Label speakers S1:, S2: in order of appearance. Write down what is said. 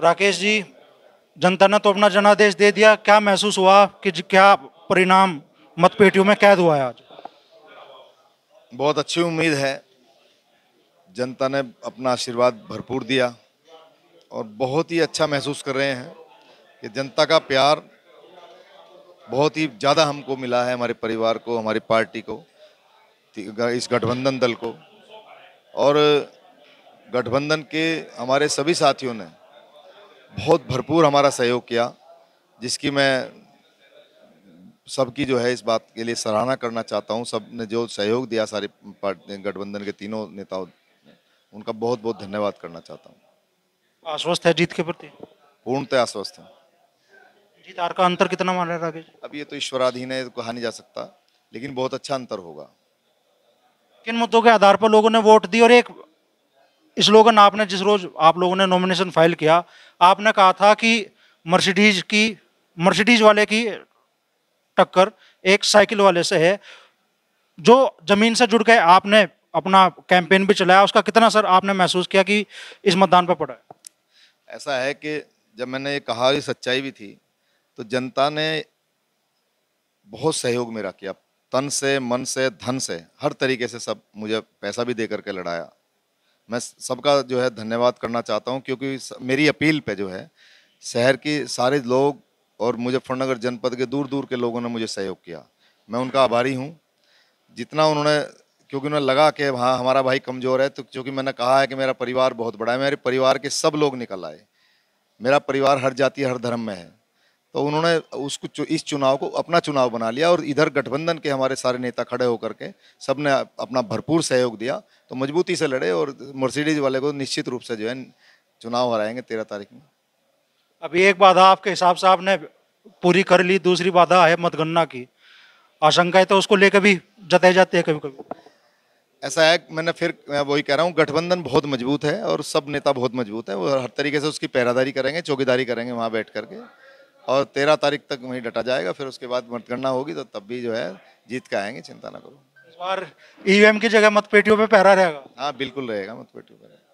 S1: राकेश जी जनता ने तो अपना जनादेश दे दिया क्या महसूस हुआ कि क्या परिणाम मतपेटियों में कैद हुआ है आज
S2: बहुत अच्छी उम्मीद है जनता ने अपना आशीर्वाद भरपूर दिया और बहुत ही अच्छा महसूस कर रहे हैं कि जनता का प्यार बहुत ही ज़्यादा हमको मिला है हमारे परिवार को हमारी पार्टी को इस गठबंधन दल को और गठबंधन के हमारे सभी साथियों ने बहुत भरपूर हमारा सहयोग किया जिसकी मैं सबकी जो है इस बात के लिए सराहना करना चाहता हूँ सब ने जो सहयोग दिया सारे पार्टी गठबंधन के तीनों नेताओं ने उनका बहुत बहुत धन्यवाद करना चाहता हूँ
S1: आश्वस्त है जीत के प्रति
S2: पूर्णतः आश्वस्त है जीत आर
S1: का अंतर कितना मान रहा राकेश
S2: अब ये तो ईश्वराधीन है कहा नहीं जा सकता लेकिन बहुत अच्छा अंतर होगा किन मुद्दों
S1: के आधार पर लोगों ने वोट दी और एक स्लोगन आपने जिस रोज़ आप लोगों ने नॉमिनेशन फाइल किया आपने कहा था कि मर्सिडीज़ की मर्सिडीज़ वाले की टक्कर एक साइकिल वाले से है जो ज़मीन से जुड़ के आपने अपना कैंपेन भी चलाया उसका कितना सर आपने महसूस किया कि इस मतदान पर पड़ा
S2: ऐसा है कि जब मैंने ये कहा ये सच्चाई भी थी तो जनता ने बहुत सहयोग मेरा किया तन से मन से धन से हर तरीके से सब मुझे पैसा भी दे करके लड़ाया मैं सबका जो है धन्यवाद करना चाहता हूँ क्योंकि मेरी अपील पे जो है शहर के सारे लोग और मुजफ्फरनगर जनपद के दूर दूर के लोगों ने मुझे सहयोग किया मैं उनका आभारी हूँ जितना उन्होंने क्योंकि उन्हें लगा कि हाँ हमारा भाई कमज़ोर है तो क्योंकि मैंने कहा है कि मेरा परिवार बहुत बड़ा है मेरे परिवार के सब लोग निकल आए मेरा परिवार हर जाति हर धर्म में है तो उन्होंने उसको इस चुनाव को अपना चुनाव बना लिया और इधर गठबंधन के हमारे सारे नेता खड़े होकर के सब ने अपना भरपूर सहयोग दिया तो मजबूती से लड़े और मर्सिडीज वाले को निश्चित रूप से जो है चुनाव हराएंगे तेरह तारीख में अभी एक बाधा आपके हिसाब से आपने पूरी कर ली दूसरी बाधा है
S1: मतगणना की आशंका तो उसको लेकर भी जताई जाती है कभी कभी
S2: ऐसा है मैंने फिर मैं वही कह रहा हूँ गठबंधन बहुत मजबूत है और सब नेता बहुत मजबूत है वो हर तरीके से उसकी पहरादारी करेंगे चौकीदारी करेंगे वहाँ बैठ करके और तेरह तारीख तक वहीं डटा जाएगा फिर उसके बाद मतगणना होगी तो तब भी जो है जीत के आएंगे चिंता ना करो इस बार ईवीएम e की जगह मतपेटियों पे पहरा रहेगा हाँ बिल्कुल रहेगा मतपेटियों पर रहेगा